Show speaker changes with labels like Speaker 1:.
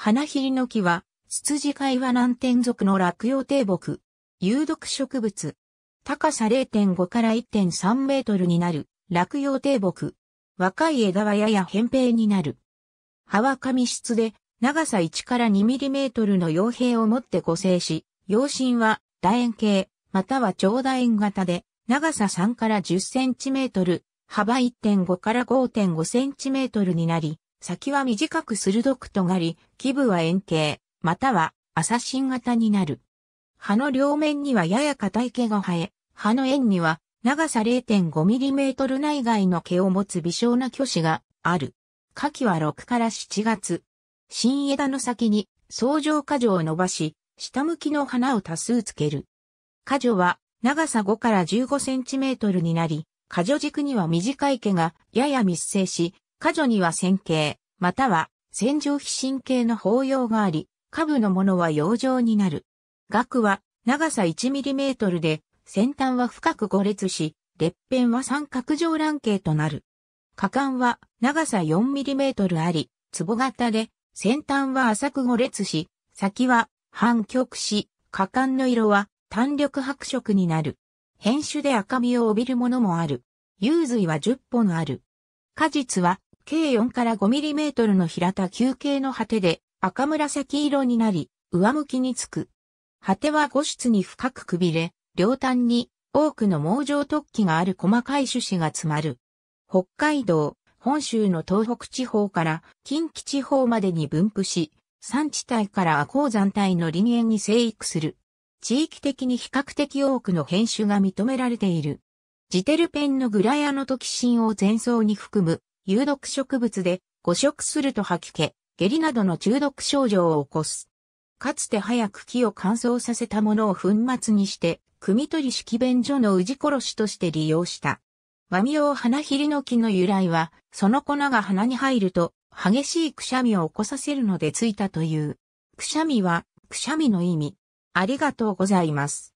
Speaker 1: 花ひりの木は、ツツジは何南天属の落葉低木。有毒植物。高さ0.5から1.3メートルになる、落葉低木。若い枝はやや扁平になる。葉は紙質で、長さ1から2ミリメートルの葉兵を持って固成し、葉身は楕円形、または長楕円型で、長さ3から10センチメートル、幅1.5から5.5センチメートルになり、先は短く鋭く尖り、基部は円形、または朝新型になる。葉の両面にはやや硬い毛が生え、葉の円には長さ 0.5mm 内外の毛を持つ微小な巨子がある。夏季は6から7月。新枝の先に相乗果樹を伸ばし、下向きの花を多数つける。果樹は長さ5から15センチメートルになり、果樹軸には短い毛がやや密生し、下女には線形、または線状皮神経の包容があり、下部のものは養状になる。額は長さ 1mm で、先端は深く5列し、列辺は三角状卵形となる。下管は長さ 4mm あり、壺型で、先端は浅く5列し、先は半曲し、下管の色は単緑白色になる。変種で赤みを帯びるものもある。幽髄は10本ある。果実は計4から 5mm の平田球形の果てで赤紫色になり、上向きにつく。果ては5室に深くくびれ、両端に多くの網状突起がある細かい種子が詰まる。北海道、本州の東北地方から近畿地方までに分布し、山地帯から赤鉱山帯の林園に生育する。地域的に比較的多くの編種が認められている。ジテルペンのグラヤノトキシンを前奏に含む有毒植物で誤食すると吐き気、下痢などの中毒症状を起こす。かつて早く木を乾燥させたものを粉末にして、組取り式便所の氏殺しとして利用した。和味用花ひりの木の由来は、その粉が鼻に入ると、激しいくしゃみを起こさせるのでついたという。くしゃみは、くしゃみの意味。ありがとうございます。